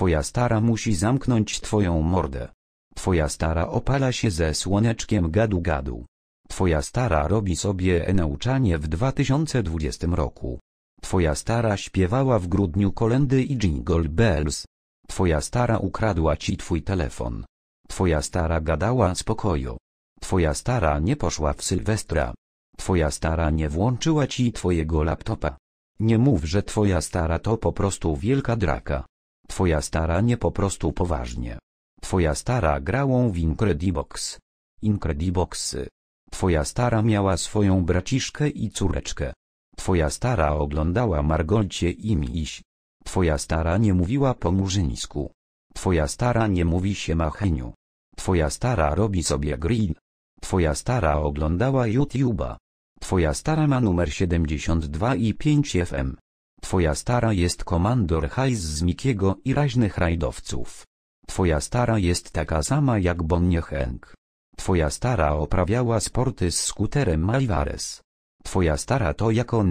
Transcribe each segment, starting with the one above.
Twoja stara musi zamknąć twoją mordę. Twoja stara opala się ze słoneczkiem gadu gadu. Twoja stara robi sobie e-nauczanie w 2020 roku. Twoja stara śpiewała w grudniu kolendy i jingle bells. Twoja stara ukradła ci twój telefon. Twoja stara gadała z pokoju. Twoja stara nie poszła w Sylwestra. Twoja stara nie włączyła ci twojego laptopa. Nie mów, że twoja stara to po prostu wielka draka. Twoja stara nie po prostu poważnie. Twoja stara grałą w Incredibox. Incrediboxy. Twoja stara miała swoją braciszkę i córeczkę. Twoja stara oglądała Margolcie i Miś. Twoja stara nie mówiła po murzyńsku. Twoja stara nie mówi się macheniu. Twoja stara robi sobie grill. Twoja stara oglądała YouTube'a. Twoja stara ma numer 72 i 5 FM. Twoja stara jest komandor hajs z Mikiego i raźnych rajdowców. Twoja stara jest taka sama jak Bonnie Henk. Twoja stara oprawiała sporty z skuterem Alvarez. Twoja stara to jak on...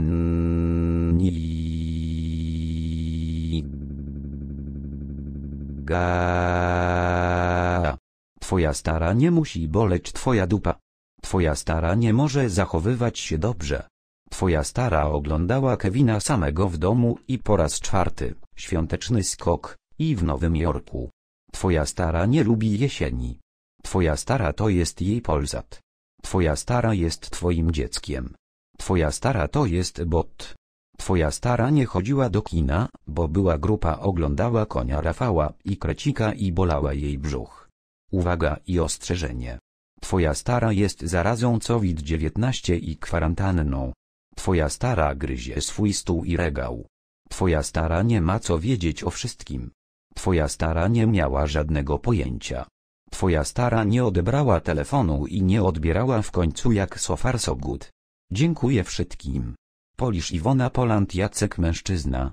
Twoja stara nie musi boleć twoja dupa. Twoja stara nie może zachowywać się dobrze. Twoja stara oglądała Kevina samego w domu i po raz czwarty, świąteczny skok, i w Nowym Jorku. Twoja stara nie lubi jesieni. Twoja stara to jest jej polzat. Twoja stara jest twoim dzieckiem. Twoja stara to jest bot. Twoja stara nie chodziła do kina, bo była grupa oglądała konia Rafała i Krecika i bolała jej brzuch. Uwaga i ostrzeżenie. Twoja stara jest zarazą COVID-19 i kwarantanną. Twoja stara gryzie swój stół i regał. Twoja stara nie ma co wiedzieć o wszystkim. Twoja stara nie miała żadnego pojęcia. Twoja stara nie odebrała telefonu i nie odbierała w końcu jak so far so good. Dziękuję wszystkim. Polisz Iwona Poland Jacek mężczyzna,